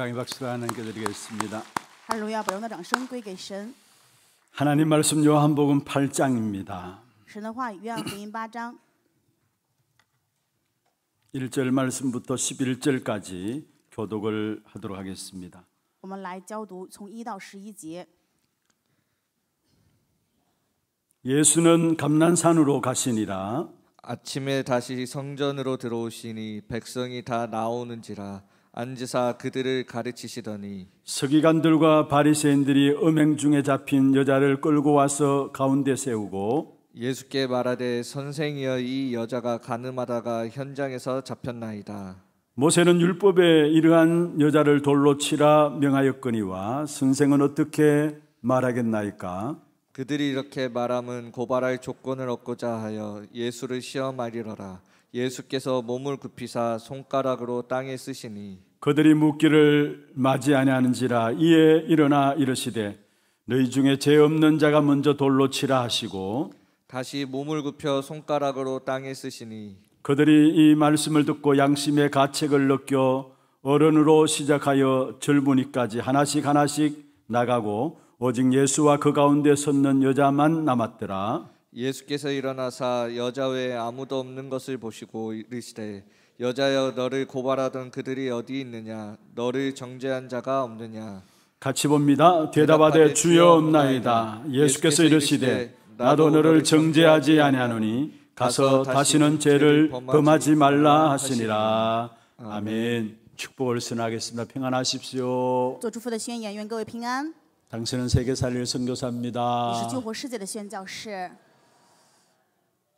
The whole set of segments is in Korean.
사랑의 박수 하나님께 드리겠습니다. 할렐야 바掌声归给神. 하나님 말씀 요한복음 8장입니다. 神的话语约翰8章 1절 말씀부터 11절까지 교독을 하도록 하겠습니다. 예수는 감난산으로 가시니라 아침에 다시 성전으로 들어오시니 백성이 다 나오는지라 앉으사 그들을 가르치시더니 서기관들과 바리새인들이 음행 중에 잡힌 여자를 끌고 와서 가운데 세우고 예수께 말하되 선생이여 이 여자가 가늠하다가 현장에서 잡혔나이다. 모세는 율법에 이러한 여자를 돌로 치라 명하였거니와 선생은 어떻게 말하겠나이까? 그들이 이렇게 말함은 고발할 조건을 얻고자 하여 예수를 시험하리라 예수께서 몸을 굽히사 손가락으로 땅에 쓰시니 그들이 묻기를 맞이 아니하는지라 이에 일어나 이르시되 너희 중에 죄 없는 자가 먼저 돌로 치라 하시고 다시 몸을 굽혀 손가락으로 땅에 쓰시니 그들이 이 말씀을 듣고 양심의 가책을 느껴 어른으로 시작하여 젊은이까지 하나씩 하나씩 나가고 오직 예수와 그 가운데 섰는 여자만 남았더라 예수께서 일어나사 여자 외에 아무도 없는 것을 보시고 이르시되 여자여 너를 고발하던 그들이 어디 있느냐 너를 정죄한 자가 없느냐 같이 봅니다 대답하되 주여옵나이다 예수께서 이르시되 나도 너를 정죄하지 아니하노니 가서 다시는 죄를 범하지 말라 하시니라 아멘 축복을 선하겠습니다 평안하십시오 做祝福的宣言愿各位平安 당신은 세계 살릴 선교사입니다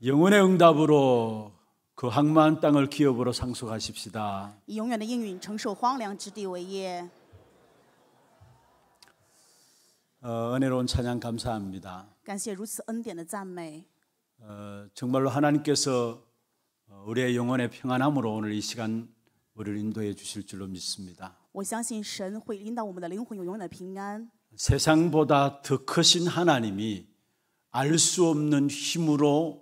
영혼의 응답으로 그 항만 땅을 기업으로 상속하십시다. 以永远的应承受荒凉之地为业 어, 은혜로운 찬양 감사합니다. 感谢如此恩典的赞美. 어, 정말로 하나님께서 어, 우리의 영혼의 평안함으로 오늘 이 시간 우리를 인도해 주실 줄로 믿습니다. 我相信神会引导我们的灵魂有永远的平安. 세상보다 더 크신 하나님이 알 수 없는 힘으로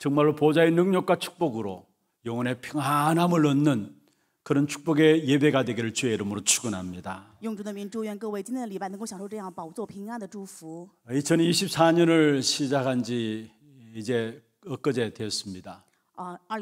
정말로 보좌의 능력과 축복으로 영혼의 평안함을 얻는 그런 축복의 예배가 되기를 주의 이름으로 축원합니다. 2024년을 시작한 지 이제 엊그제 되었습니다. 어, 예,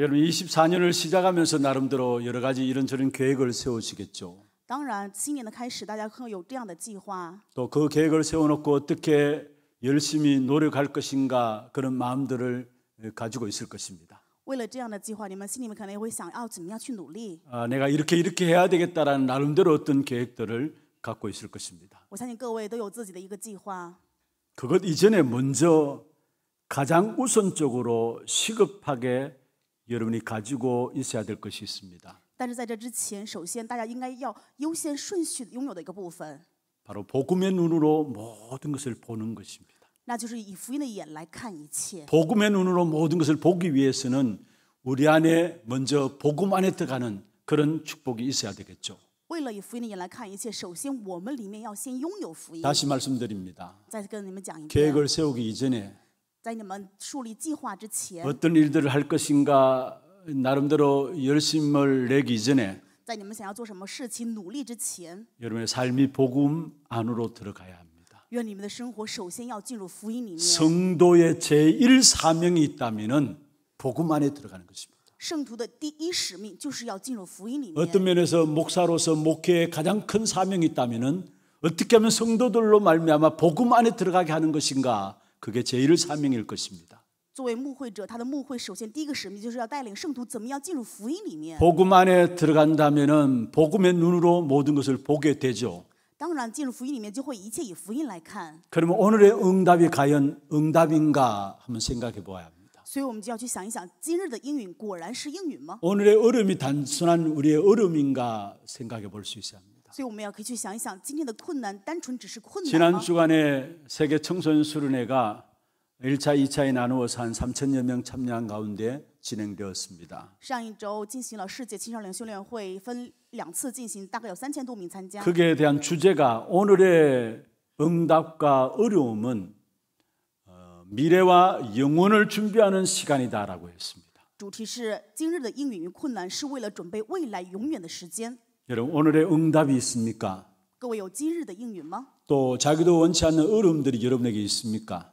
여러분 24년을 시작하면서 나름대로 여러 가지 이런저런 계획을 세우시겠죠. 当然，新年的开始，大家会有这样的计划。또그 계획을 세워놓고 어떻게 열심히 노력할 것인가 그런 마음들을 가지고 있을 것입니다. 为了这样的计划你们心里面可能会想要怎么样去努力 아, 내가 이렇게 이렇게 해야 되겠다라는 나름대로 어떤 계획들을 갖고 있을 것입니다. 我相信各位都有自己的一个计划。 그것 이전에 먼저 가장 우선적으로 시급하게 여러분이 가지고 있어야 될 것이 있습니다. 但是在这之前，首先大家应该要优先顺序拥有的一个部分。 바로 복음의 눈으로 모든 것을 보는 것입니다. 복음의 눈으로 모든 것을 보기 위해서는 우리 안에 먼저 복음 안에 들어가는 그런 축복이 있어야 되겠죠. 다시 말씀드립니다. 계획을 세우기 이전에 어떤 일들을 할 것인가 나름대로 열심을 내기 전에 在你们想要做什么事情努力之前， 여러분의 삶이 복음 안으로 들어가야 합니다. 愿你们的生活首先要进入福音里面。 성도의 제1 사명이 있다면은 복음 안에 들어가는 것입니다. 圣徒的第一使命就是要进入福音里 어떤 면에서 목사로서 목회의 가장 큰 사명이 있다면은 어떻게 하면 성도들로 말미암아 복음 안에 들어가게 하는 것인가? 그게 제1 사명일 것입니다. 作为牧会者，他的牧会首先第一个使命就是要带领圣徒怎么样进入福音里面。 복음 안에 들어간다면은 복음의 눈으로 모든 것을 보게 되죠. 当然，进入福音里面就会一切以福音来看。 그러면 오늘의 응답이 과연 응답인가 한번 생각해 보아야 합니다. 所以我们就要去想一想，今日的应允果然是应允吗？ 오늘의 얼음이 단순한 우리의 얼음인가 생각해 볼수 있어야 所以我们要可以去想一想，今天的困难单纯只是困难吗 지난 주간에 세계 청소년 수련회가 1차, 2차에 나누어서 한 3천여 명 참여한 가운데 진행되었습니다. 上一周进行了世界青少年训练会，分两次进行，大概有三千多名参加。 그게 대한 주제가 오늘의 응답과 어려움은 어, 미래와 영혼을 준비하는 시간이다라고 했습니다. 主题是今日的应允与困难是为了准备未来永远的时间。 여러분 오늘의 응답이 있습니까? 各位有今日的应允吗？또 자기도 원치 않는 어려움들이 여러분에게 있습니까?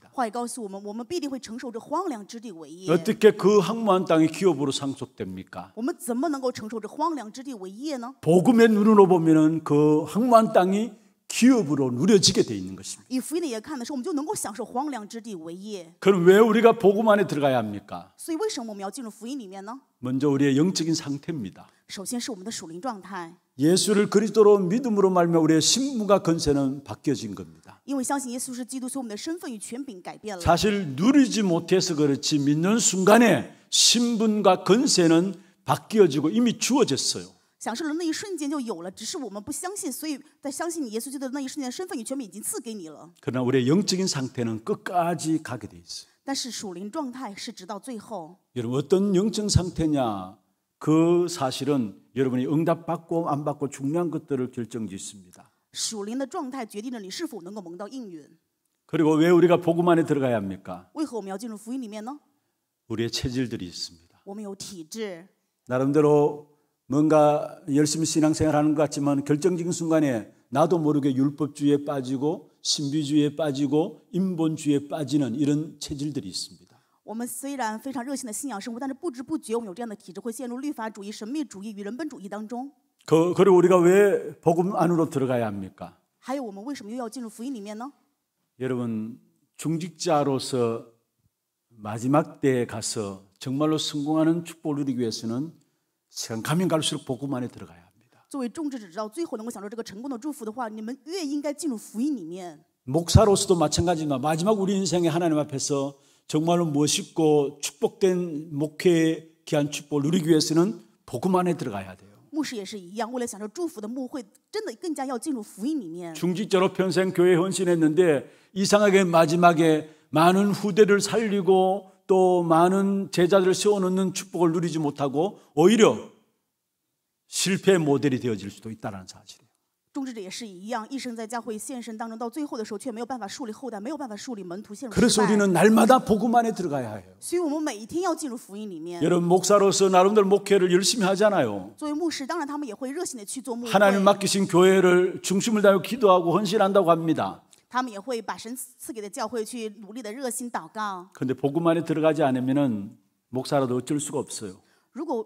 话语告诉我们，我们必定会承受这荒凉之地为业。 어떻게 그 황무한 땅이 기업으로 상속됩니까? 我们怎么能够承受这荒凉之地为业呢？ 복음의 눈으로 보면은 그 황무한 땅이 기업으로 누려지게 돼 있는 것입니다. 以福音的眼看的时候，我们就能够享受荒凉之地为业。 그럼 왜 우리가 복음 안에 들어가야 합니까? 所以，为什么我们要进入福音里面呢？ 먼저 우리의 영적인 상태입니다. 首先是我们的属灵状态， 예수를 그리스도로 믿음으로 말미 우리의 신분과 권세는 바뀌어진 겁니다. 사실 누리지 못해서 그렇지 믿는 순간에 신분과 권세는 바뀌어지고 이미 주어졌어요. 享受了那一瞬间就有了，只是我们不相信，所以在相信耶稣基督的那一瞬间，身份与权柄已经赐给你了。 그러나 우리의 영적인 상태는 끝까지 가게 돼 있어. 但是属灵状态是直到最后。 여러분 어떤 영적 상태냐? 그 사실은 여러분이 응답받고 안 받고 중요한 것들을 결정짓습니다. 你是否能到允 그리고 왜 우리가 복음 안에 들어가야 합니까? 为何我们要进入福音里面呢? 우리의 체질들이 있습니다. 我们有体质. 나름대로 뭔가 열심히 신앙생활하는 것 같지만 결정적인 순간에 나도 모르게 율법주의에 빠지고 신비주의에 빠지고 인본주의에 빠지는 이런 체질들이 있습니다. 我们虽然非常热心的信仰生活，但是不知不觉我们有这样的体制，会陷入律法主义、神秘主义与人本主义当中。그 그리고 우리가 왜 복음 안으로 들어가야 합니까? 还有我们为什么又要进入福音里面呢？ 여러분 중직자로서 마지막 때에 가서 정말로 성공하는 축복을 누리기 위해서는 시간 가면 갈수록 복음 안에 들어가야 합니다. 作为众志者，直到最后能够享受这个成功的祝福的话，你们越应该进入福音里面。 목사로서도 마찬가지입니다. 마지막 우리 인생에 하나님 앞에서 정말로 멋있고 축복된 목회의 귀한 축복을 누리기 위해서는 복음 안에 들어가야 돼요. 중직자로 평생 교회 헌신했는데 이상하게 마지막에 많은 후대를 살리고 또 많은 제자들을 세워놓는 축복을 누리지 못하고 오히려 실패 모델이 되어질 수도 있다는 사실이에요. 种植者也是一样，一生在教会献身当中，到最后的时候却没有办法树立后代，没有办法树立门徒，陷入 그래서 失败。 우리는 날마다 복음 안에 들어가야 해요. 所以我们每一天要进入福音里面。 여러분 목사로서 나름대로 목회를 열심히 하잖아요. 作为牧师，当然他们也会热心的去做牧 하나님 会， 맡기신 교회를 중심을 다해 기도하고 헌신한다고 합니다. 他们也会把神赐给的教会去努力的热心祷告。 그런데 복음 안에 들어가지 않으면은 목사라도 어쩔 수가 없어요. 如果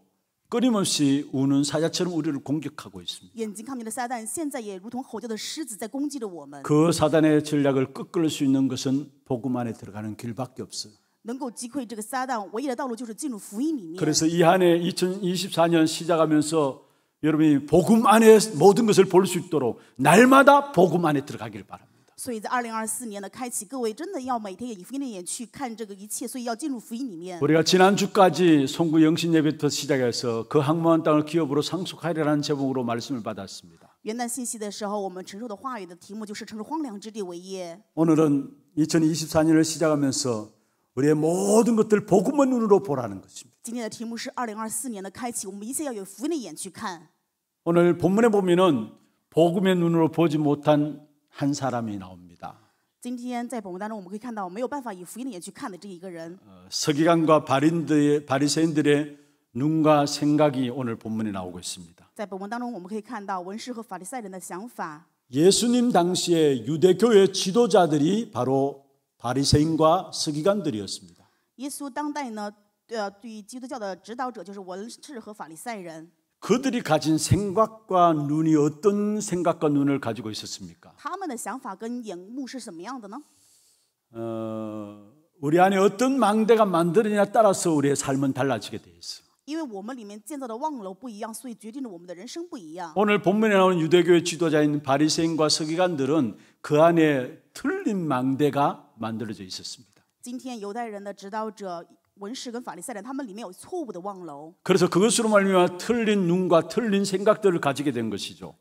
끊임없이 우는 사자처럼 우리를 공격하고 있습니다. 그 사단의 전략을 꺾을 수 있는 것은 복음 안에 들어가는 길밖에 없어요. 그래서 이 한해 2024년 시작하면서 여러분이 복음 안에 모든 것을 볼 수 있도록 날마다 복음 안에 들어가길 바랍니다. 所以在二零二四年的开启，各位真的要每天以福音的眼去看这个一切，所以要进入福音里面。우리가지난주까지송구영신예배부터시작해서그항모한땅을기업으로상속하리라는제목으로말씀을받았습니다元旦信息的时候，我们承受的话语的题目就是“承受荒凉之地为业”。오늘은2024년을시작하면서우리의모든것들복음의눈으로보라는것입니다今天的题目是2024年的开启，我们一切要有福音的眼去看。오늘본문에보면은복음의눈으로보지못한 한 사람이 나옵니다. 今天在本文当中，我们可以看到没有办法以福音的眼去看的这一个人。 서기관과 바린드의 바리새인들의 눈과 생각이 오늘 본문에 나오고 있습니다. 在本文当中，我们可以看到文士和法利赛人的想法。 예수님 당시에 유대교의 지도자들이 바로 바리새인과 서기관들이었습니다. 예수 당대呢对基督教的指导就是文士和法利赛人 그들이 가진 생각과 눈이 어떤 생각과 눈을 가지고 있었습니까? 他们的想法跟眼目是什么样的呢? 우리 안에 어떤 망대가 만들어냐 따라서 우리의 삶은 달라지게 돼 있어. 因为我们里面建造的望楼不一样，所以决定了我们的人生不一样。 오늘 본문에 나오는 유대교의 지도자인 바리새인과 서기관들은 그 안에 틀린 망대가 만들어져 있었습니다. 今天犹太人的指导者 그래서 그것으로 말미암아 틀린 눈과 틀린 생각들을 가지게 된 것이죠.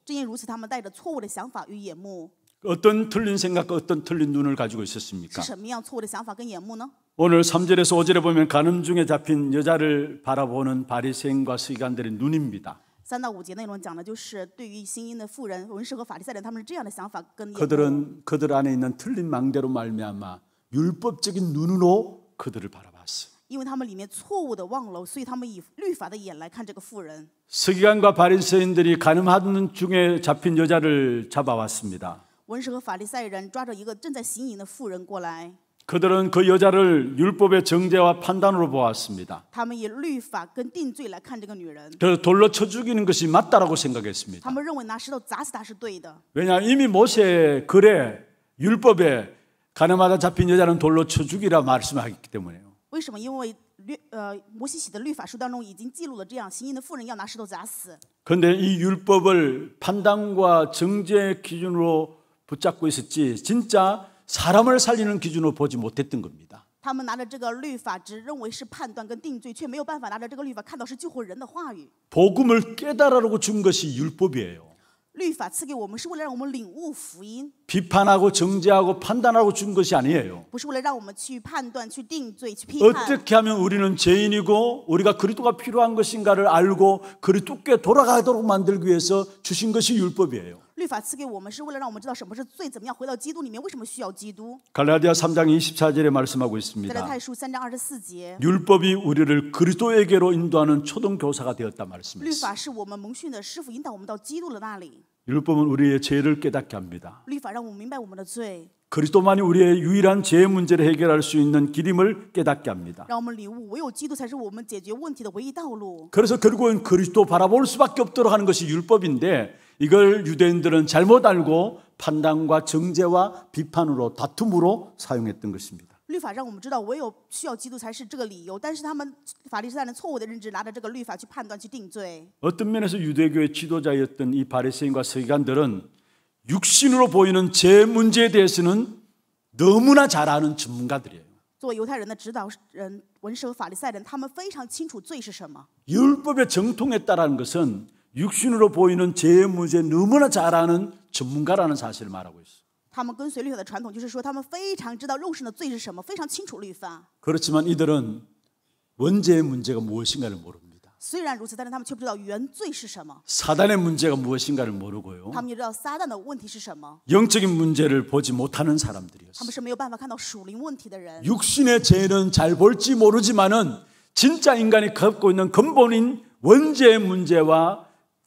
어떤 틀린 생각과 어떤 틀린 눈을 가지고 있었습니까? 오늘 3절에서 5절에 보면 가늠 중에 잡힌 여자를 바라보는 바리새인과 서기관들의 눈입니다. 그들은 그들 안에 있는 틀린 망대로 말미암아 율법적인 눈으로 그들을 바라봤습니다 因为他们里面错误的望楼所以他们以律法的眼来看这个妇人서기관과바리새인들이가늠하는중에잡힌여자를잡아왔습니다文士和法利赛人抓着一个正在行淫的妇人过来그들은그여자를율법의정죄와판단으로보았습니다그래서돌로쳐죽이는것이맞다라고생각했습니다他们认为이미모세의글에율법에가늠하다잡힌여자는돌로쳐죽이라말씀하기때문에요 为什么？因为律呃摩西写的律法书当中已经记录了这样行淫的妇人要拿石头砸死。그런데이율법을판단과정죄기준으로붙잡고있었지진짜사람을살리는기준으로보지못했던겁니다他们拿着这个律法，只认为是判断跟定罪，却没有办法拿着这个律法看到是救活人的话语。복음을깨달아라고준것이율법이에요 비판하고 정죄하고 판단하고 준 것이 아니에요. 어떻게 하면 우리는 죄인이고 우리가 그리스도가 필요한 것인가를 알고 그리스도께 돌아가도록 만들기 위해서 주신 것이 율법이에요. 律法赐给我们是为了让我们知道什么是罪，怎么样回到基督里面，为什么需要基督？ 갈라디아 3장 24절에 말씀하고 있습니다. 율법이 우리를 그리스도에게로 인도하는 초등 교사가 되었다 말씀했어요. 法是我们蒙训的师傅引导我们到基督的那里。 율법은 우리의 죄를 깨닫게 합니다. 律法让我们明白我们的罪， 그리스도만이 우리의 유일한 죄 문제를 해결할 수 있는 길임을 깨닫게 합니다. 그래서 결국은 그리스도 바라볼 수밖에 없도록 하는 것이 율법인데 이걸 유대인들은 잘못 알고 판단과 정죄와 비판으로 다툼으로 사용했던 것입니다. 律法让我们知道，唯有需要基督才是这个理由。但是他们法利赛人错误的认知，拿着这个律法去判断、去定罪。 어떤 면에서 유대교의 지도자였던 이 바리새인과 서기관들은 육신으로 보이는 제 문제에 대해서는 너무나 잘 아는 전문가들이에요. 作为犹太人的指导人、文士和法利赛人，他们非常清楚罪是什么。 율법의 정통에 따르는 것은 육신으로 보이는 죄의 문제 너무나 잘 아는 전문가라는 사실을 말하고 있어他们跟随律法的传统，就是说他们非常知道肉身的罪是什么，非常清楚律法。 그렇지만 이들은 원죄의 문제가 무엇인가를 모릅니다. 虽然如此，但是他们却不知道原罪是什么。 사단의 문제가 무엇인가를 모르고요. 他们也知道撒旦的问题是什么 영적인 문제를 보지 못하는 사람들이었어요. 他们是没有办法看到属灵问题的人。 육신의 죄는 잘 볼지 모르지만은 진짜 인간이 갖고 있는 근본인 원죄의 문제와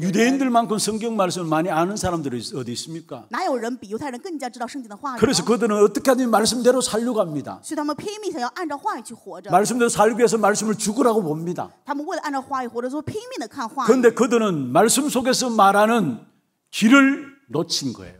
유대인들만큼 성경 말씀을 많이 아는 사람들이 어디 있습니까? 그래서 그들은 어떻게 하든 말씀대로 살려고 합니다. 말씀대로 살기 위해서 말씀을 죽으라고 봅니다. 그런데 그들은 말씀 속에서 말하는 길을 놓친 거예요.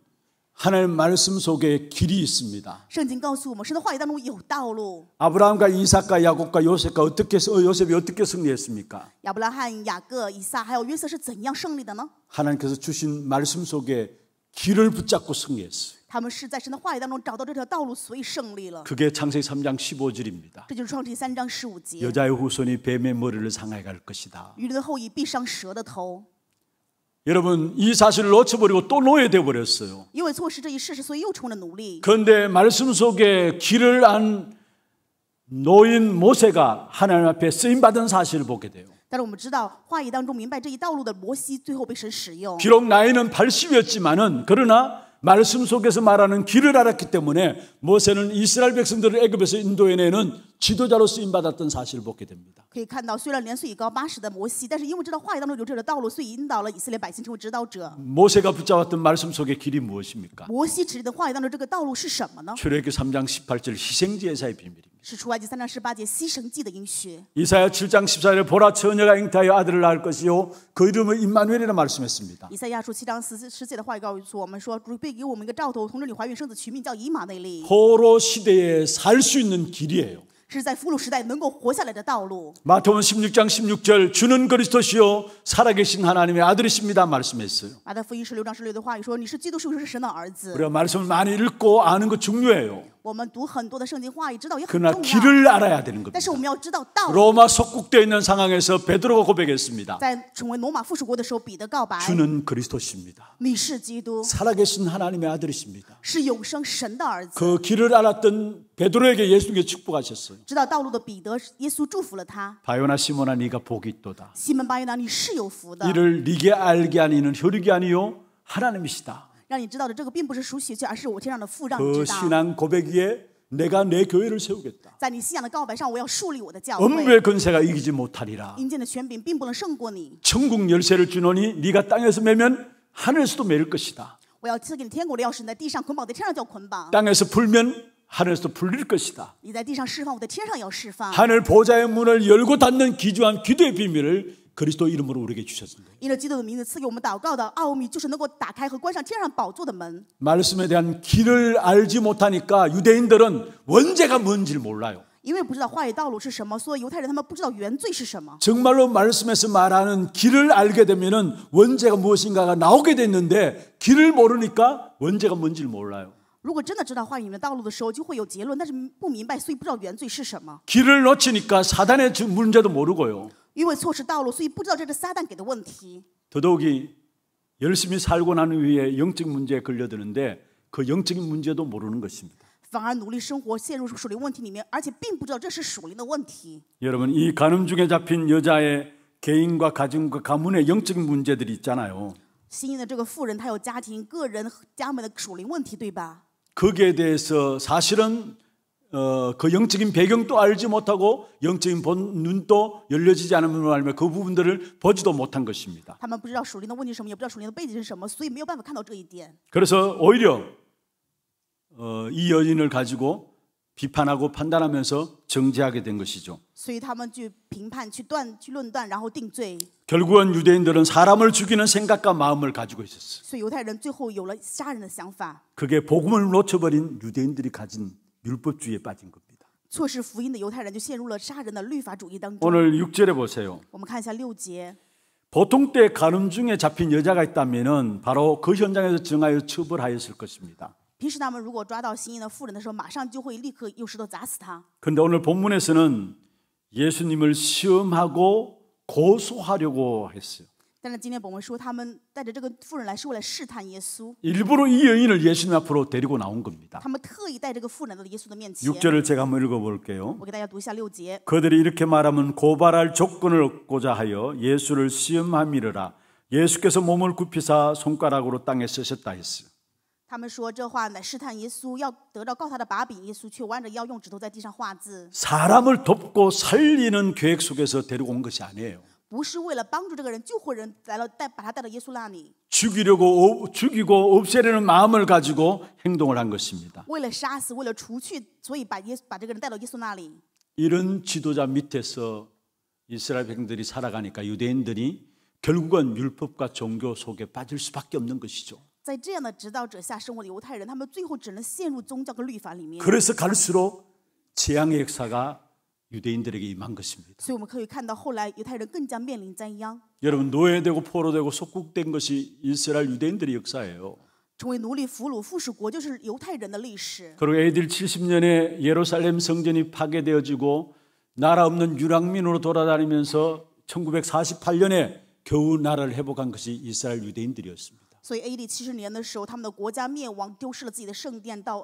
하나님 말씀 속에 길이 있습니다. 아브라함과 이삭과 야곱과 요셉과 어떻게 어, 요셉이 어떻게 승리했습니까? 하나님께서 주신 말씀 속에 길을 붙잡고 승리했어요. 그게 창세기 3장 15절입니다. 여자의 후손이 뱀의 머리를 상하게 할 것이다. 여러분 이 사실을 놓쳐버리고 또 노예되어 버렸어요. 그런데 말씀 속에 길을 안 노인 모세가 하나님 앞에 쓰임 받은 사실을 보게 돼요. 비록 나이는 8 0이었지만 그러나 말씀 속에서 말하는 길을 알았기 때문에 모세는 이스라엘 백성들을 애굽에서 인도해내는 지도자로 쓰임 받았던 사실을 보게 됩니다. 可以看到，虽然年岁已高八十的摩西，但是因为这条话语当中有这个道路，所以引导了以色列百姓成为指导者。 모세가 붙잡았던 말씀 속의 길이 무엇입니까? 摩西指的话语当中这个道路是什么呢？ 출애굽기 3장 18절 희생제 예사의 비밀입니다. 是出埃及三章十八节牺牲祭的应许。 이사야 7장 14절에 보라 처녀가 잉태하여 아들을 낳을 것이요 그 이름을 임마누엘이라 말씀했습니다. 以赛亚书七章十十节的话语告诉我们说，主必给我们一个兆头，同着你怀孕生子，取名叫以马内利。포로 시대에 살 수 있는 길이에요. 마태복음 16장 16절 주는 그리스도시요 살아계신 하나님의 아들이십니다 말씀했어요. 马太福音十六章十六的话语说：“你是基督，是不是神的儿子 우리가 말씀을 많이 읽고 아는 거 중요해요. 그러나 길을 알아야 되는 겁니다. 로마 속국되어 있는 상황에서 베드로가 고백했습니다. 주는 그리스도십니다. 살아계신 하나님의 아들이십니다. 그 길을 알았던 베드로에게 예수님께 축복하셨어요. 바요나 시몬아 네가 복이 있도다. 이를 네게 알게 하니는 효력이 아니요 하나님이시다. 让你知道的这个并不是属血气，而是我天上的父，让你그 知道。 신앙 고백 위에 내가 내 교회를 세우겠다. 在你信仰的告白上，我要树立我的教会。음의 권세가 이기지 못하리라. 阴间的权柄并不能胜过你。 천국 열쇠를 주노니 네가 땅에서 매면 하늘에서도 매일 것이다. 我要赐给你天国的钥匙你在地上捆绑我天上就捆绑 땅에서 풀면 하늘에서도 풀릴 것이다你在地上释放我在天上要释放 하늘 보좌의 문을 열고 닫는 기주한 기도의 비밀을 그리스도 이름으로 우리에게 주셨습니다. 因着基督的名字赐给我们祷告的奥秘，就是能够打开和关上天上宝座的门。 말씀에 대한 길을 알지 못하니까 유대인들은 원죄가 뭔지를 몰라요. 因为不知道话语道路是什么，所以犹太人他们不知道原罪是什么。 정말로 말씀에서 말하는 길을 알게 되면은 원죄가 무엇인가가 나오게 됐는데 길을 모르니까 원죄가 뭔지를 몰라요. 如果真的知道话语里面道路的时候，就会有结论，但是不明白，所以不知道原罪是什么。길을놓치니까사단의문제도모르고요 因为错失道路，所以不知道这是撒旦给的问题。 더더욱이 열심히 살고 난 후에 영적 문제에 걸려드는데 그 영적인 문제도 모르는 것입니다. 反而努力生活陷入属灵问题里面，而且并不知道这是属灵的问题。 여러분 이 간음 중에 잡힌 여자의 개인과 가정과 가문의 영적인 문제들이 있잖아요. 新的这个妇人，她有家庭、个人、家门的属灵问题，对吧？ 거기에 대해서 사실은 어, 그 영적인 배경도 알지 못하고 영적인 본, 눈도 열려지지 않음으로 말미암아 그 부분들을 보지도 못한 것입니다. 그래서 오히려 어, 이 여인을 가지고 비판하고 판단하면서 정죄하게 된 것이죠. 결국은 유대인들은 사람을 죽이는 생각과 마음을 가지고 있었어요. 그게 복음을 놓쳐버린 유대인들이 가진 율법주의에 빠진 겁니다. 오늘 6절에 보세요. 보통 때 간음 중에 잡힌 여자가 있다면 바로 그 현장에서 증하여 처벌하였을 것입니다. 그런데 오늘 본문에서는 예수님을 시험하고 고소하려고 했어요. 但是今天本文说他们带着这个妇人来是为了试探耶稣。 일부러 이 여인을 예수님 앞으로 데리고 나온 겁니다. 6절을 제가 한번 읽어볼게요. 그들이 이렇게 말하면 고발할 조건을 얻고자 하여 예수를 시험함이러라. 예수께서 몸을 굽히사 손가락으로 땅에 쓰셨다 했어요. 사람을 돕고 살리는 계획 속에서 데리고 온 것이 아니에요. 不是为了帮助这个人救活人来了带把他带到耶稣那里。 죽이려고 죽이고 없애려는 마음을 가지고 행동을 한 것입니다. 为了杀死，为了除去，所以把耶把这个人带到耶稣那里。 이런 지도자 밑에서 이스라엘 백성들이 살아가니까 유대인들이 결국은 율법과 종교 속에 빠질 수밖에 없는 것이죠. 在这样的指导者下生活的犹太人，他们最后只能陷入宗教跟律法里面。 그래서 갈수록 재앙의 역사가 유대인들에게 임한 것입니다. 여러분 노예되고 포로되고 속국된 것이 이스라엘 유대인들의 역사예요. 그리고 AD 70년에 예루살렘 성전이 파괴되어지고 나라 없는 유랑민으로 돌아다니면서 1948년에 겨우 나라를 회복한 것이 이스라엘 유대인들이었습니다. 所以 AD 70年的时候，他们的国家灭亡，丢失了自己的圣殿，到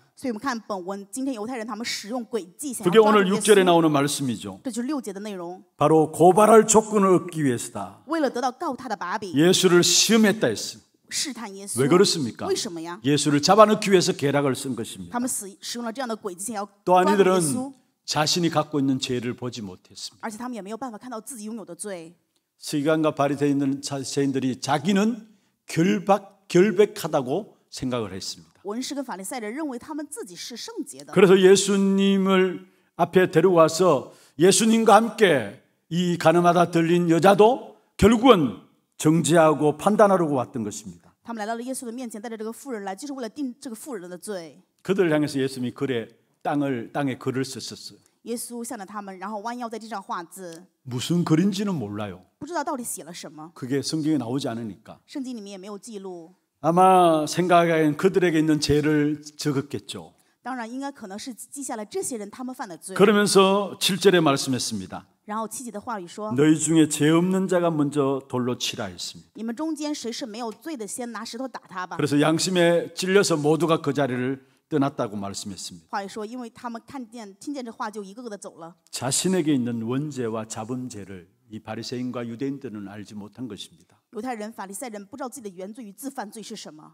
所以我们看本 그게 오늘 6절에 나오는 말씀이죠. 바로 고발할 조건을 얻기 위해서다. 예수를 시험했다 했습니다. 왜 그렇습니까? 예수를 잡아넣기 위해서 계략을 쓴 것입니다. 또한 이들은 자신이 갖고 있는 죄를 보지 못했습니다. 시간과 바리새인들은 자세인들이 자기는 결박 결백하다고 생각을 했습니다. 원시跟法利赛人认为他그래서예수님을 앞에 데려와서 예수님과 함께 이 가늠하다 들린 여자도 결국은 정죄하고 판단하려고 왔던 것입니다. 그들을 향해서 예수님이 글에 땅을 땅에 글을 썼었어요. 耶稣向着他们，然后弯腰在地上画字。 무슨 글인지는 몰라요. 不知道到底写了什么。 그게 성경에 나오지 않으니까. 圣经里面也没有记录. 아마 생각하기엔 그들에게 있는 죄를 적었겠죠. 그러면서 7절에 말씀했습니다. 너희 중에 죄 없는 자가 먼저 돌로 치라 했습니다. 그래서 양심에 찔려서 모두가 그 자리를 떠났다고 말씀했습니다. 자신에게 있는 원죄와 잡범죄를이 바리새인과 유대인들은 알지 못한 것입니다. 犹太人、法利赛人不知道自己的原罪与自犯罪是什么。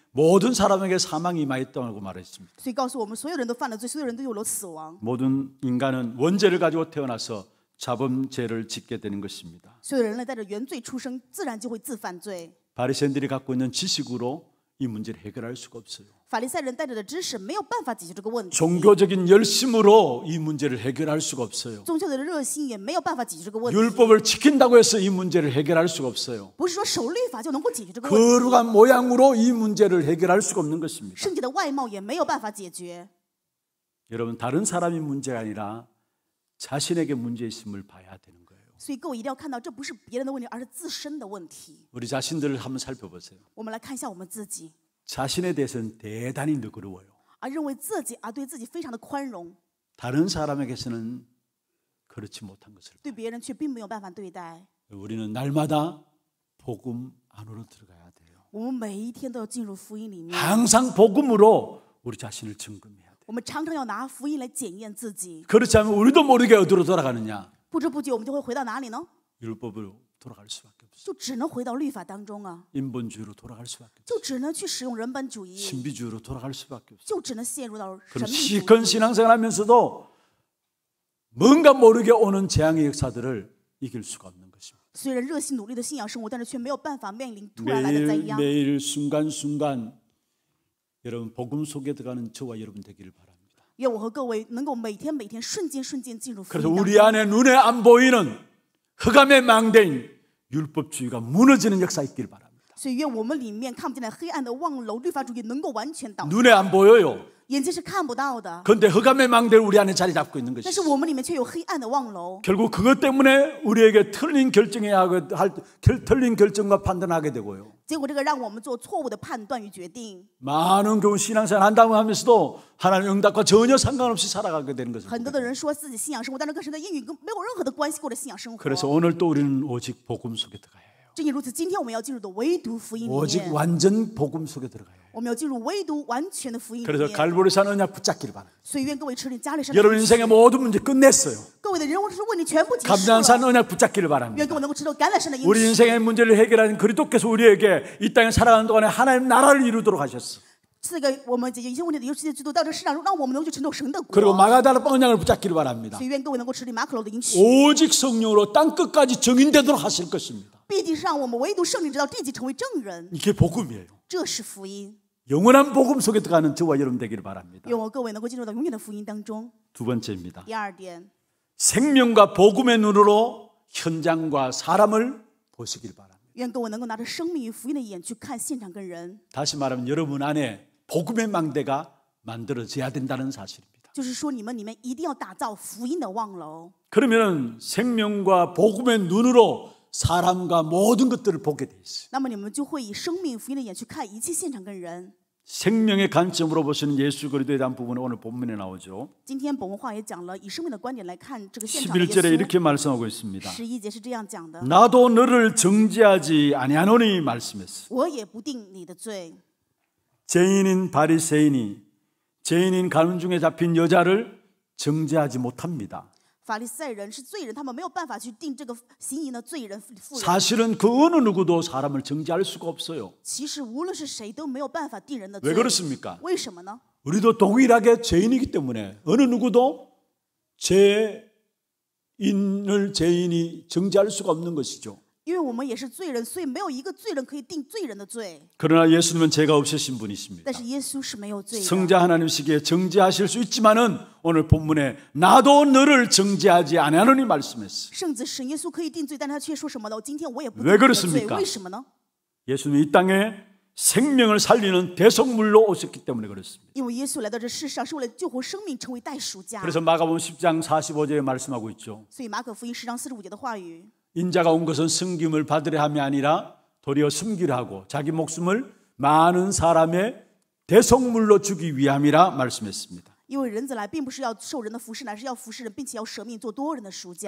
모든 사람에게 사망이 임하였다고 말했습니다. 모든 인간은 원죄를 가지고 태어나서 자범죄를 짓게 되는 것입니다. 바리새인들이 갖고 있는 지식으로 이 문제를 해결할 수가 없어요. 法利赛人带着的知识没有办法解决这个问题。 종교적인 열심으로 이 문제를 해결할 수가 없어요. 율법을 지킨다고 해서 이 문제를 해결할 수가 없어요. 거룩한 모양으로 이 문제를 해결할 수가 없는 것입니다. 여러분 다른 사람이 문제가 아니라 자신에게 문제 있음을 봐야 되는 거예요. 우리 자신들을 한번 살펴보세요. 자신에 대해서는 대단히 느그러워요啊，认为自己啊对自己非常的宽容， 다른 사람에게서는 그렇지 못한 것을 对别人却并没有办法对待。 우리는 날마다 복음 안으로 들어가야 돼요. 我们每一天都要进入福音里面， 항상 복음으로 우리 자신을 증금해야 돼. 我们常常要拿福音来检验自己。 그렇지 않으면 우리도 모르게 어디로 돌아가느냐? 不知不觉，我们就会回到哪里呢？율법으로 돌아갈 수밖에 就只能回到律法当中啊， 인본주의로 돌아갈 수밖에 없어요. 就只能去使用人本主义， 신비주의로 돌아갈 수밖에 없어요. 就只能陷入到神 그럼 秘主 실컷 义。 신앙생활 하면서도 뭔가 모르게 오는 재앙의 역사들을 이길 수가 없는 것입니다. 虽然热心努力的信仰生活，但是却没有办法面临突然来的灾殃。 매일매일 순간순간 여러분 복음 속에 들어가는 저와 여러분 되기를 바랍니다. 愿我和各位能够每天每天瞬间瞬间进入福 그래서 音当 우리 中。 안에 눈에 안 보이는 흑암의 망대인 율법주의가 무너지는 역사 있길 바랍니다. 所以愿我们里面看不见的黑暗的望楼律法主义能够完全倒。 눈에 안 보여요. 그런데 흑암의 망대를 우리 안에 자리 잡고 있는 것이죠. 결국 그것 때문에 우리에게 틀린 결정해야 하고 틀린 결정과 판단하게 되고요. 많은 경 신앙생활 한다고 하면서도 하나님 응답과 전혀 상관없이 살아가게 되는 것입니다. 그래서 오늘 또 우리는 오직 복음 속에 들어가요. 오직 완전 복음 속에 들어가요. 그래서 갈보리 산 언약 붙잡기를 바랍니다. 여러분 인생의 모든 문제 끝냈어요. 各位 감난 산 언약 붙잡기를 바랍니다. 우리 인생의 문제를 해결하는 그리스도께서 우리에게 이 땅에 살아가는 동안에 하나님 나라를 이루도록 하셨어. 그리고 마가다라 빵냥을 붙잡기를 바랍니다. 오직 성령으로 땅 끝까지 정인되도록 하실 것입니다. 이게 복음이에요. 영원한 복음 속에 들어가는 저와 여러분 되기를 바랍니다. 愿我各位能够进入到永远的福音当中。두 번째입니다. 생명과 복음의 눈으로 현장과 사람을 보시길 바랍니다. 다시 말하면 여러분 안에 복음의 망대가 만들어져야 된다는 사실입니다. 그러면 생명과 복음의 눈으로 사람과 모든 것들을 보게 돼 있어요. 생명의 관점으로 보시는 예수 그리스도에 대한 부분은 오늘 본문에 나오죠. 11절에 이렇게 말씀하고 있습니다. 나도 너를 정죄하지 아니하노니 말씀했어. 죄인인 바리새인이 죄인인 가문 중에 잡힌 여자를 정죄하지 못합니다. 사실은 그 어느 누구도 사람을 정죄할 수가 없어요. 왜 그렇습니까? 우리도 동일하게 죄인이기 때문에 어느 누구도 죄인을 죄인이 정죄할 수가 없는 것이죠. 因为我们也是罪人，所以没有一个罪人可以定罪人的罪。 그러나 예수님은 죄가 없으신 분이십니다. 但是耶稣是没有罪的。 성자 하나님시기에 정죄하실 수 있지만은 오늘 본문에 나도 너를 정죄하지 않으니 말씀했어요. 圣子使耶稣可以定罪，但他却说什么呢？我今天我也不定왜你的罪， 그렇습니까? 为什么呢？ 예수님은 이 땅에 생명을 살리는 대속물로 오셨기 때문에 그렇습니다. 因为耶稣来到这世上是为了救活生命，成为代赎价。 그래서 마가복음 10장 45절에 말씀하고 있죠. 所以马可福音十章四十五节的话语， 인자가 온 것은 숨김을 받으려 함이 아니라 도리어 숨기려 하고 자기 목숨을 많은 사람의 대속물로 주기 위함이라 말씀했습니다.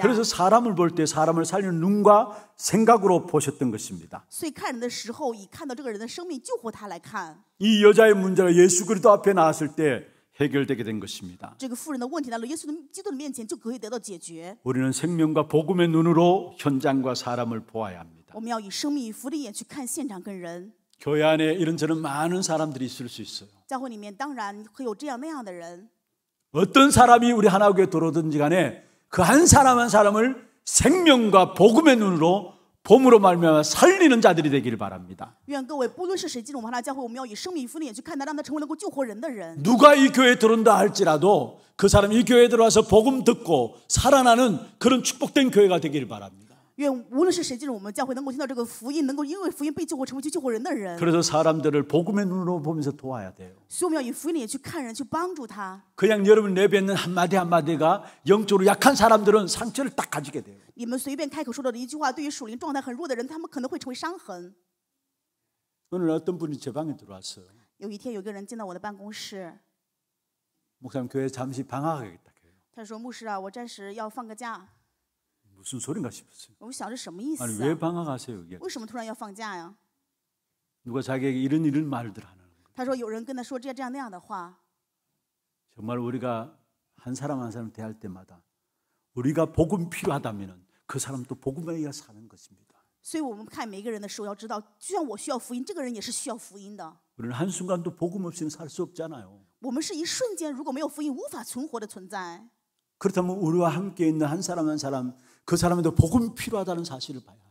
그래서 사람을 볼 때 사람을 살리는 눈과 생각으로 보셨던 것입니다. 이 여자의 문제가 예수 그리스도 앞에 나왔을 때 해결되게 된 것입니다. 우리는 생명과 복음의 눈으로 현장과 사람을 보아야 합니다. 교회 안에 이런저런 많은 사람들이 있을 수 있어요. 어떤 사람이 우리 하나교회 들어오든지 간에 그 한 사람 한 사람을 생명과 복음의 눈으로 봄으로 말미암아 살리는 자들이 되기를 바랍니다. 누가 이 교회에 들어온다 할지라도 그 사람이 이 교회에 들어와서 복음 듣고 살아나는 그런 축복된 교회가 되기를 바랍니다. 愿无论是谁进入我们教会，能够听到这个福音，能够因为福音被救活，成为去救活人的人。그래서사람들을복음의눈으로보면서도와야돼요所以我们要以福音的眼去看人，去帮助他。그냥여러분내뱉는한마디한마디가영적으로약한사람들은상처를딱가지게돼요你们随便开口说的一句话，对于属灵状态很弱的人，他们可能会成为伤痕。오늘어떤분이제방에들어왔어요有一天，有一个人进到我的办公室。목사님교회잠시방학하겠다他说：“牧师啊，我暂时要放个假。” 무슨 소린가 싶었어요. 아왜 방학하세요 이게? 为什么突然要放假呀? 누가 자기에게 이런 이런 말들 하는 거예요. 他说有人跟他说这样那样的话 정말 우리가 한 사람 한 사람 대할 때마다 우리가 복음 필요하다면은 그 사람도 복음에 의해 사는 것입니다. 所以我们看每个人的时候，要知道，就算我需要福音，这个人也是需要福音的。 우리는 한 순간도 복음 없이는 살 수 없잖아요. 我们是一瞬间如果没有福音无法存活的存在。 그렇다면 우리와 함께 있는 한 사람 한 사람 그 사람에도 복음 이 필요하다는 사실을 봐야 합니다.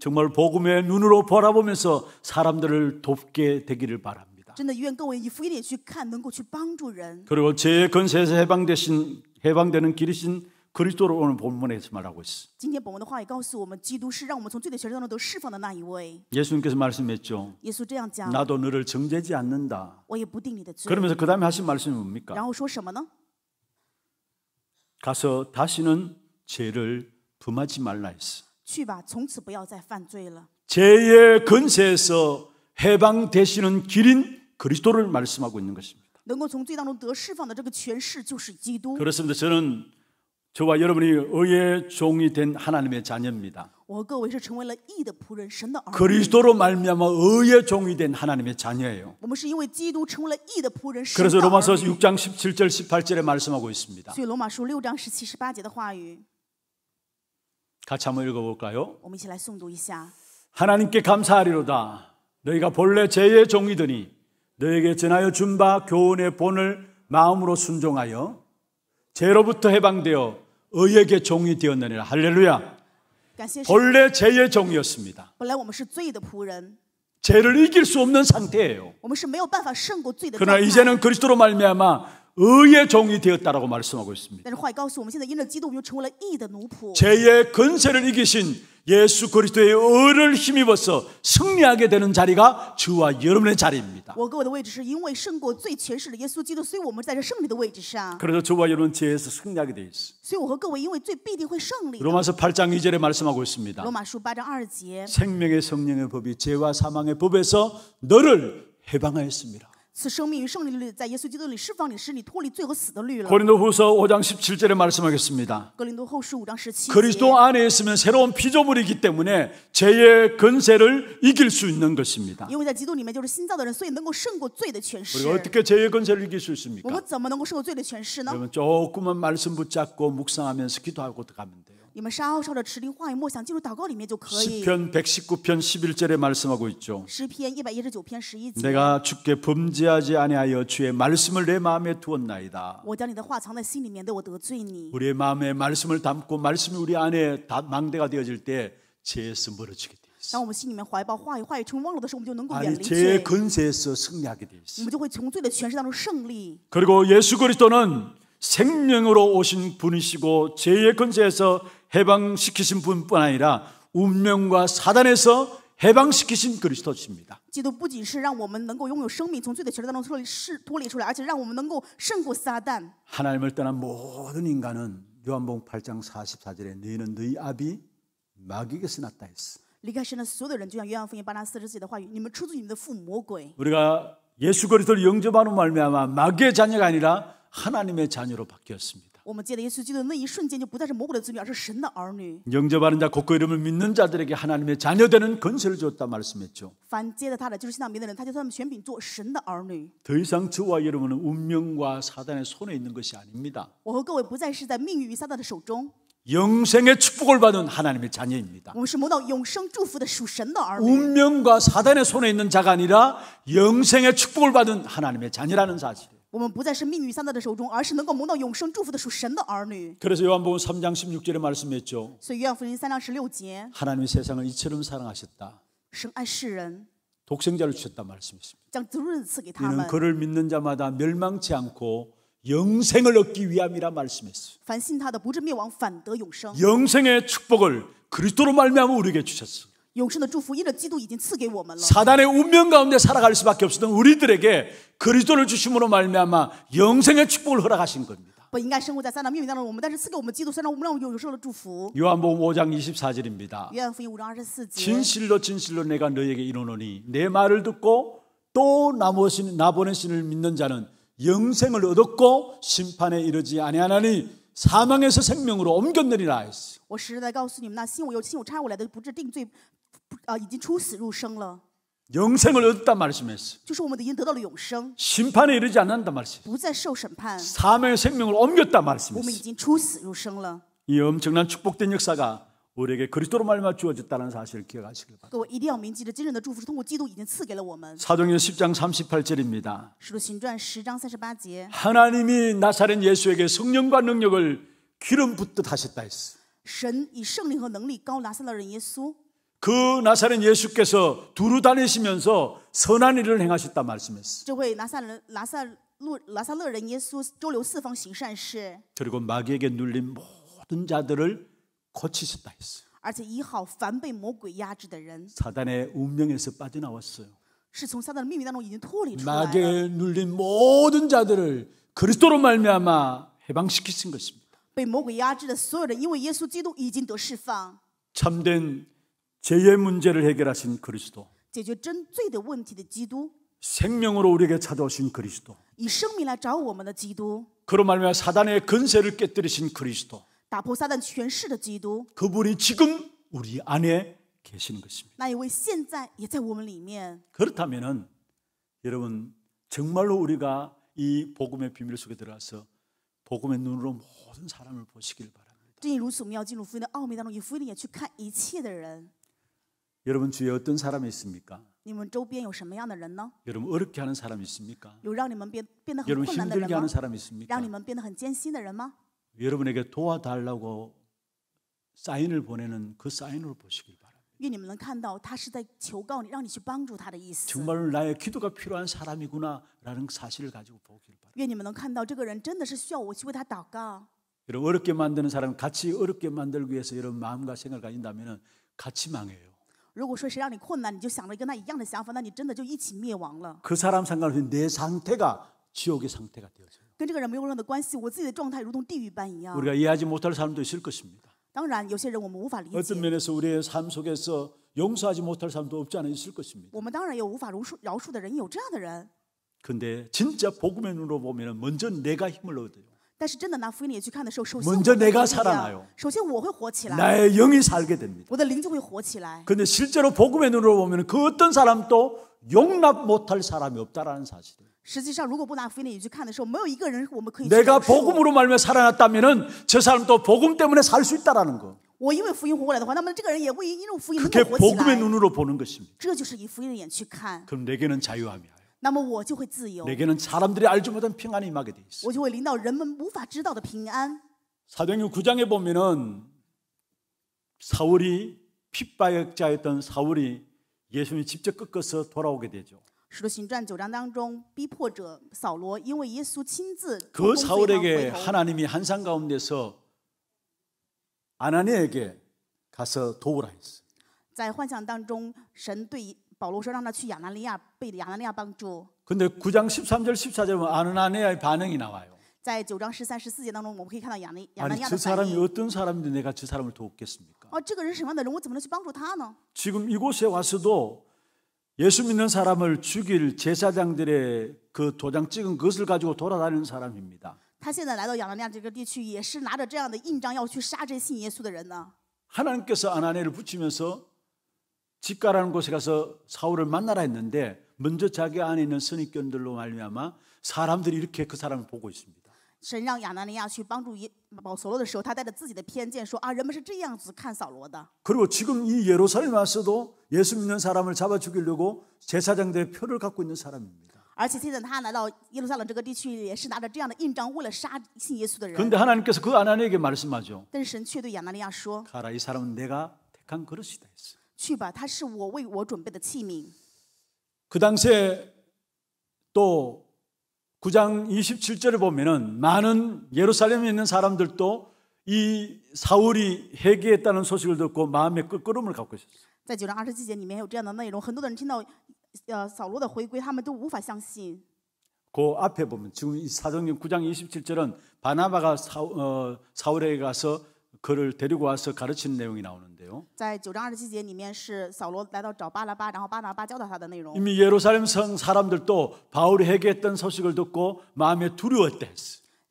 정말 복음의 눈으로 바라보면서 사람들을 돕게 되기를 바랍니다. 그리고 죄의 권세에서 해방되신 해방되는 길이신 그리스도를 오늘 본문에서 말하고 있어. 예수님께서 말씀했죠. 나도 너를 정죄지 않는다. 그러면서 그다음에 하신 말씀이 뭡니까? 가서 다시는 죄를 범하지 말라 했어. 去吧,从此不要再犯罪了. 죄의 근세에서 해방되시는 길인 그리스도를 말씀하고 있는 것입니다. 그렇습니다. 저는 저와 여러분이 의의 종이 된 하나님의 자녀입니다. 그리스도로 말미암아 의의 종이 된 하나님의 자녀예요. 그래서 로마서 6장 17절 18절에 말씀하고 있습니다. 같이 한번 읽어볼까요? 하나님께 감사하리로다. 너희가 본래 죄의 종이더니 너에게 전하여 준 바 교훈의 본을 마음으로 순종하여 죄로부터 해방되어 의에게 종이 되었느니라. 할렐루야. 본래 죄의 종이었습니다. 죄를 이길 수 없는 상태예요. 그러나 이제는 그리스도로 말미암아 의의 종이 되었다라고 말씀하고 있습니다. 죄의 근세를 이기신 예수 그리스도의 의를 힘입어서 승리하게 되는 자리가 저와 여러분의 자리입니다. 그래서 저와 여러분 죄에서 승리하게 돼 있어요. 로마서 8장 2절에 말씀하고 있습니다. 생명의 성령의 법이 죄와 사망의 법에서 너를 해방하였습니다. 고린도후서 5장 17절에 말씀하겠습니다. 그리스도 안에 있으면 새로운 피조물이기 때문에 죄의 근세를 이길 수 있는 것입니다. 우리가 어떻게 죄의 근세를 이길 수 있습니까? 조금만 말씀 붙잡고 묵상하면서 기도하고 가면 돼요. 시편 119편 11절에 말씀하고 있죠. 诗篇119편 11节. 내가 주께 범죄하지 아니하여 주의 말씀을 내 마음에 두었나이다. 我将 우리의 마음에 말씀을 담고 말씀이 우리 안에 망대가 되어질 때 죄에서 멀어지게 돼. 当 근세에서 승리하게 돼我 있어. 们就 그리고 예수 그리스도는 생명으로 오신 분이시고 죄의 근세에서 해방시키신 분뿐 아니라 운명과 사단에서 해방시키신 그리스도십니다. 하나님을 떠난 모든 인간은 요한복음 8장 44절에 너희는 너희 아비 마귀에게서 났다 했어. 离开神的所有人，就像约翰福音八章四十节的话语，你们出自你们的父魔鬼。우리가예수그리스도를영접하는말미암아마귀의자녀가아니라 하나님의 자녀로 바뀌었습니다. 영접하는 자 곧그 이름을 믿는 자들에게 하나님의 자녀 되는 권세를 주었다 말씀했죠. 더 이상 저와 여러분은 운명과 사단의 손에 있는 것이 아닙니다. 영생의 축복을 받은 하나님의 자녀입니다. 운명과 사단의 손에 있는 자가 아니라 영생의 축복을 받은 하나님의 자녀라는 사실. 我们不그래서 요한복음 3장 16절에 말씀했죠. 하나님이 세상을 이처럼 사랑하셨다. 독생자를 주셨다 말씀했습니다. 이는 그를 믿는 자마다 멸망치 않고 영생을 얻기 위함이라 말씀했어요. 凡 영생의 축복을 그리스도로 말미암아 우리에게 주셨어. 사단의 운명 가운데 살아갈 수밖에 없었던 우리들에게 그리스도를 주심으로 말미암아 영생의 축복을 허락하신 겁니다. 요한복음 5장 24절입니다. 진실로 진실로 내가 너에게 이르노니 내 말을 듣고 또 나보신 나보는 신을 믿는 자는 영생을 얻었고 심판에 이르지 아니하나니 사망에서 생명으로 옮겼느니라 했어. 我实在告诉你们，那信我有信我差我来的，不至定罪，啊，已经出死入生了。 영생을 얻었다말씀이어요 심판에 이르지 않는단 말씀. 不再受 사명의 생명을 옮겼단 말씀이었어요. 이 엄청난 축복된 역사가 우리에게 그리스도로 말미암아 주어졌다는 사실을 기억하시길 바랍니다. 사도행전 10장 38절입니다. 하나님이 나사렛 예수에게 성령과 능력을 기름 붓듯 하셨다 했어. 그 나사렛 예수께서 두루 다니시면서 선한 일을 행하셨다 말씀했어요. 그리고 마귀에게 눌린 모든 자들을 고치셨다 했어요. 사단의 운명에서 빠져나왔어요. 마귀에 눌린 모든 자들을 그리스도로 말미암아 해방시키신 것입니다. 참된 죄의 문제를 해결하신 그리스도. 생명으로 우리에게 찾아오신 그리스도. 그로 말미암아 사단의 근세를 깨뜨리신 그리스도. 그분이 지금 우리 안에 계시는 것입니다. 그렇다면은 여러분 정말로 우리가 이 복음의 비밀 속에 들어가서 복음의 눈으로 모든 사람을 보시길 바랍니다. 여러분 주위에 어떤 사람이 있습니까? 你们周边有什么样的人呢? 여러분 어렵게 하는 사람이 있습니까? 有让你们变变得很困难的人吗? 여러분 힘들게 하는 사람이 있습니까? 让你们变得很艰辛的人吗? 여러분에게 도와달라고 사인을 보내는 그 사인으로 보시길 바랍니다. 愿你们能看到他是在求告你，让你去帮助他的意思。 정말로 나의 기도가 필요한 사람이구나라는 사실을 가지고 보길 바랍니다. 愿你们能看到这个人真的是需要我去为他祷告。 여러분 어렵게 만드는 사람 같이 어렵게 만들기 위해서 여러분 마음과 생각을 가진다면 같이 망해요. 如果说谁让你困难，你就想着跟他一样的想法，那你真的就一起灭亡了。그 사람 상관없이 내 상태가 지옥의 상태가 되어져요. 跟这个人没有任何关系我自己的状态如同地狱般一样 우리가 이해하지 못할 사람도 있을 것입니다. 当然，有些人我们无法理 어떤 면에서 우리의 삶 속에서 용서하지 못할 사람도 없지 않아 있을 것입니다. 我们当然有无法饶恕饶恕的人，有这样的人。 근데 진짜 복음의 눈으로 보면 먼저 내가 힘을 얻어요. 但 먼저 내가 살아나요. 나의 영이 살게 됩니다. 근데 실제로 복음의 눈으로 보면 그 어떤 사람도 용납 못할 사람이 없다라는 사실이에요. 내가 복음으로 말미살아났다면저 사람도 복음 때문에 살 수 있다라는 거. 그게 복음의 눈으로 보는 것입니다. 그럼 내게는 자유함이야. 내게는 사람들이 알지 못한 평안이 임하게 돼 있어. 我就会临到人们无法知道的平安。 사도행전 9장에 보면은 사울이 핍박자였던 사울이 예수님 직접 꺾어서 돌아오게 되죠. 그 사울에게 하나님이 한산 가운데서 아나니에게 가서 도우라 했어. 在幻象当中，神对保罗说让他去亚拿利亚被亚拿利亚帮助。 근데 9장 13절 14절은 아누나니아의 반응이 나와요. 在九章十三、十四节当中，我们可以看到亚尼亚南 아니 저 사람이 어떤 사람인데 내가 저 그 사람을 돕겠습니까? 哦这个人什么样的人我怎么能去帮助他呢 어， 지금 이곳에 와서도 예수 믿는 사람을 죽일 제사장들의 그 도장 찍은 것을 가지고 돌아다니는 사람입니다. 하나님께서 아나니아를 붙이면서 집가라는 곳에 가서 사울을 만나라 했는데 먼저 자기 안에 있는 선입견들로 말미암아 사람들이 이렇게 그 사람을 보고 있습니다. 神让亚拿尼亚去帮助保罗的时候他带着自己的偏见说啊人们是这样子看扫罗的 그리고 지금 이 예루살렘 와서도 예수 믿는 사람을 잡아 죽이려고 제사장들의 표를 갖고 있는 사람입니다. 그런데 하나님께서 그 아나니에게 말씀하죠. 가라 이 사람은 내가 택한 그릇이다 했어요. 去吧，它是我为我准备的器皿。그 당시에 또 9장 27절을 보면은 많은 예루살렘에 있는 사람들도 이 사울이 회개했다는 소식을 듣고 마음의 끄끄름을 갖고 있었어요. 在九章二十七节里面有这样的内容，很多人听到呃扫罗的回归，他们都无法相信。그 앞에 보면 지금 이사도행 9장 27절은 바나바가 사, 어, 사울에게 가서 그를 데리고 와서 가르치는 내용이 나오는데요. 이미 예루살렘 성 사람들도 바울이 회개했던 소식을 듣고 마음에 두려웠댔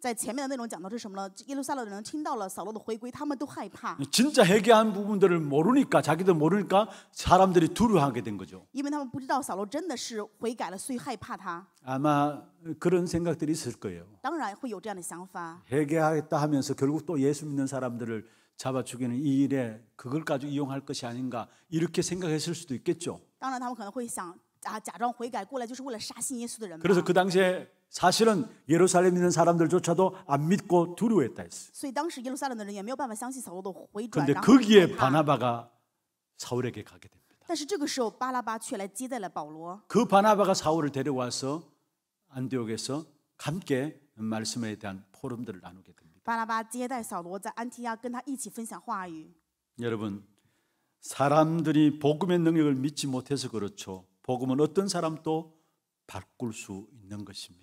在前面的内容讲到是什么呢？耶路撒冷人听到了扫罗的回归，他们都害怕， 진짜 회개한 부분들을 모르니까 자기도 모르니까 사람들이 두려워하게 된 거죠. 因为他们不知道扫罗真的是悔改了，所以害怕他。 아마 그런 생각들이 있을 거예요. 当然会有这样的想法。 회개하겠다 하면서 결국 또 예수 믿는 사람들을 잡아 죽이는 이 일에 그걸 가지고 이용할 것이 아닌가 이렇게 생각했을 수도 있겠죠. 当然他们可能会想啊假装悔改过来就是为了杀信耶稣的人 그래서 그 당시에 사실은 예루살렘 있는 사람들조차도 안 믿고 두려워했다 했어요. 그런데 거기에 바나바가 사울에게 가게 됩니다. 그 바나바가 사울을 데려와서 안디옥에서 함께 말씀에 대한 포럼들을 나누게 됩니다. 여러분 사람들이 복음의 능력을 믿지 못해서 그렇죠. 복음은 어떤 사람도 바꿀 수 있는 것입니다.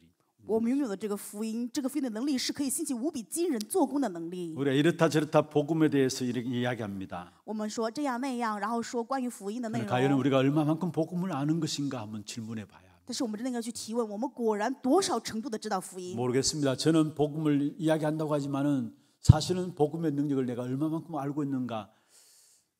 我们拥有的这个福音，这个福音的能力是可以兴起无比惊人做工的能力。우리 이렇다 저렇다 복음에 대해서 이렇게 이야기합니다. 我们说这样那样，然后说关于福音的内 과연 우리가 얼마만큼 복음을 아는 것인가 한번 질문해 봐야. 但是我们真的要去提问，我们果然多少程度的知道福音？ 모르겠습니다. 저는 복음을 이야기한다고 하지만은 사실은 복음의 능력을 내가 얼마만큼 알고 있는가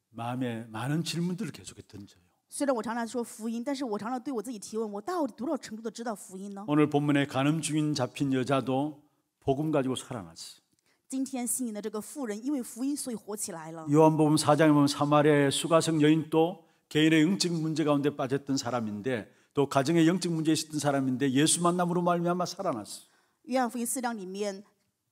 마음에 많은 질문들을 계속해 던져요. 虽然我常常说福音，但是我常常对我自己提问：我到底多少程度的知道福音呢？ 오늘 본문에 간음 중인 잡힌 여자도 복음 가지고 살아났어. 今天吸引的这个妇人，因为福音所以火起来了。 요한복음 4장에 보면 사마리아의 수가성 여인도 개인의 영적 문제 가운데 빠졌던 사람인데 또 가정의 영적 문제에 있었던 사람인데 예수 만남으로 말미암아 살아났어. 约翰福音四章里面， 这个书家的富人，他也是一样，因为个人家庭的属灵问题，但是遇到耶稣，所以他就火起来了。耶稣그리스도안에복음안에참평안과안식이있는것입니다耶稣基督福音里面有真的平安与安息。마태원11장28절에말씀하고있죠马太福音11章28节。수고하고무거운짐진자들아다내게로오라烦恼苦担重担，你们到到我这里来。내가너희를쉬게하리라我要使你们得安息。사실저는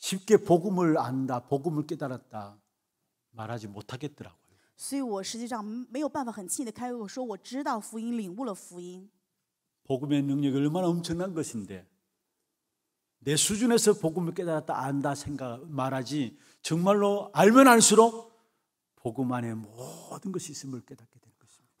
쉽게 복음을 안다, 복음을 깨달았다 말하지 못하겠더라고요. 所以我实际上没有办法很轻易的开口说我知道福音，领悟了福音。 복음의 능력이 얼마나 엄청난 것인데 내 수준에서 복음을 깨달았다 안다 생각 말하지 정말로 알면 알수록 복음 안에 모든 것이 있음을 깨닫게 福音能力是非常惊人的只是拿着我的水准我去说我知道了明白了所以当我们真的明白的时候就发现福音的能力是如此的惊人조금보고깨달았는데아이복음은유일한것이구나小小的看到的领悟了就发现啊福音真的是唯一的이복음은모든것의답이구나하는사실들이보여지고믿어져요然后也能够相信能够看到福音是一切问题的答案그냥조금깨달았는데是少少的明白了여러분정말로그리스도그안에는높이와넓이와깊이와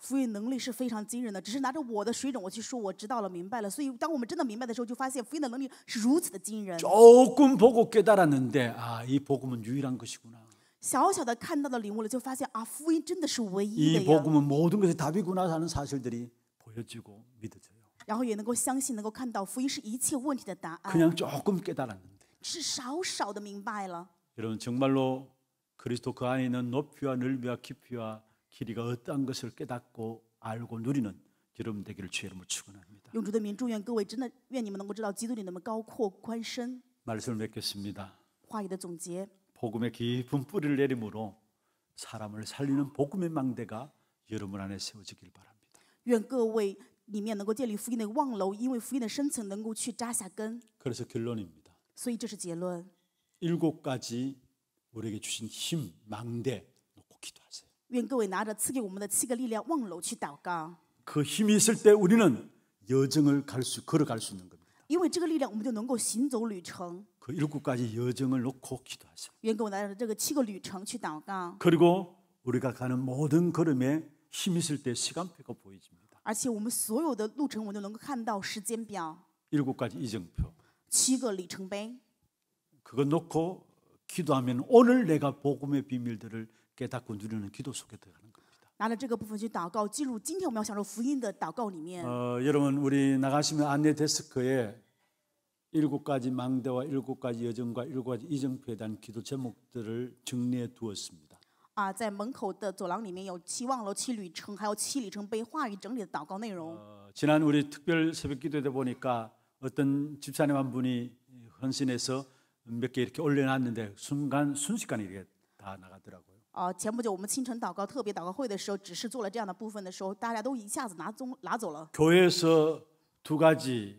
길이가 어떠한 것을 깨닫고 알고 누리는 여러분 되기를 주의 이름으로 축원합니다. 말씀을 맺겠습니다. 복음의 깊은 뿌리를 내림으로 사람을 살리는 복음의 망대가 여러분 안에 세워지길 바랍니다. 愿各位里面能够建立福音的望楼，因为福音的深层能够去扎下根。 그래서 결론입니다. 所以这是结论。일곱 가지 우리에게 주신 힘, 망대 놓고 기도하세요. 愿各位拿着赐给我们的七个力量望楼去祷告。그 힘이 있을 때 우리는 여정을 갈 수, 걸어갈 수 있는 겁니다. 因为这个力量，我们就能够行走旅程。그 일곱 가지 여정을 놓고 기도하세요. 愿给我拿着这个七个旅程去祷告。 그리고 우리가 가는 모든 걸음에 힘이 있을 때 시간표가 보이집니다而且我们所有的路程我们能够看到时间表 일곱 가지 이정표. 七个里程碑。 그거 놓고 기도하면 오늘 내가 복음의 비밀들을 깨닫고 누리는 기도 속에 들어가는 겁니다. 拿着这个部分去祷告，进入今天我们要享受福音的祷告里面。 어, 여러분 우리 나가시면 안내 데스크에 일곱 가지 망대와 일곱 가지 여정과 일곱 가지 이정표에 대한 기도 제목들을 정리해 두었습니다. 啊，在门口的走廊里面有期望楼、期旅程，还有期里程碑话语整理的祷告内容。 어, 지난 우리 특별 새벽 기도회 보니까 어떤 집사님 한 분이 헌신해서 몇 개 이렇게 올려놨는데 순간 순식간에 이게 다나가더라고 呃，前不久我们清晨祷告特别祷告会的时候，只是做了这样的部分的时候，大家都一下子拿中拿走了。교회에서두가지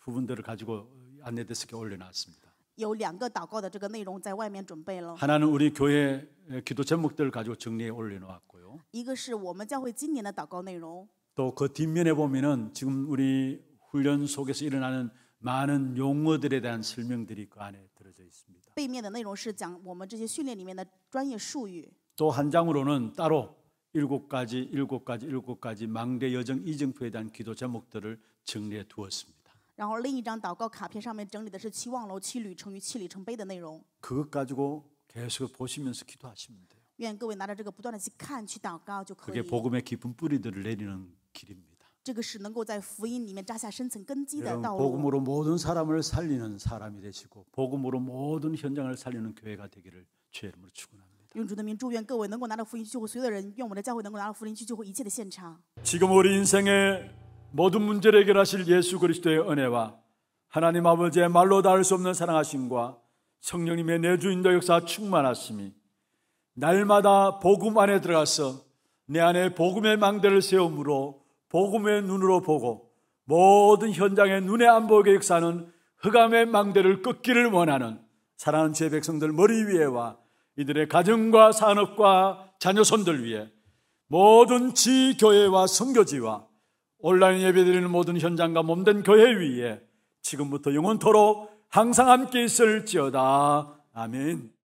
부분들을 가지고 안내데스크에 올려놨습니다. 有两个祷告的这个内容在外面准备了。 하나는 우리 교회 기도 제목들을 가지고 정리해 올려놓았고요. 一个是我们教会今年的祷告内容，또 그 뒷면에 보면은 지금 우리 훈련 속에서 일어나는 많은 용어들에 대한 설명들이 그 안에 들어져 있습니다. 또한 장으로는 따로 일곱 가지, 일곱 가지, 일곱 가지 망대 여정 이정표에 대한 기도 제목들을 정리해 두었습니다. 그것 가지고 계속 보시면서 기도하시면 돼요. 그게 복음의 깊은 뿌리들을 내리는 길입니다. 복음으로모든사람을살리는사람이되시고복음으로모든현장을살리는교회가되기를주의이름으로축원합니다지금우리인생의모든문제를해결하실예수그리스도의은혜와하나님아버지의말로다할수없는사랑하심과성령님의내주인도역사충만하심이날마다복음안에들어가서내안에복음의망대를세우므로 복음의 눈으로 보고 모든 현장의 눈에 안보게 역사는 흑암의 망대를 꺾기를 원하는 사랑하는 제 백성들 머리 위에와 이들의 가정과 산업과 자녀손들 위에 모든 지교회와 선교지와 온라인 예배드리는 모든 현장과 몸된 교회 위에 지금부터 영원토록 항상 함께 있을지어다. 아멘.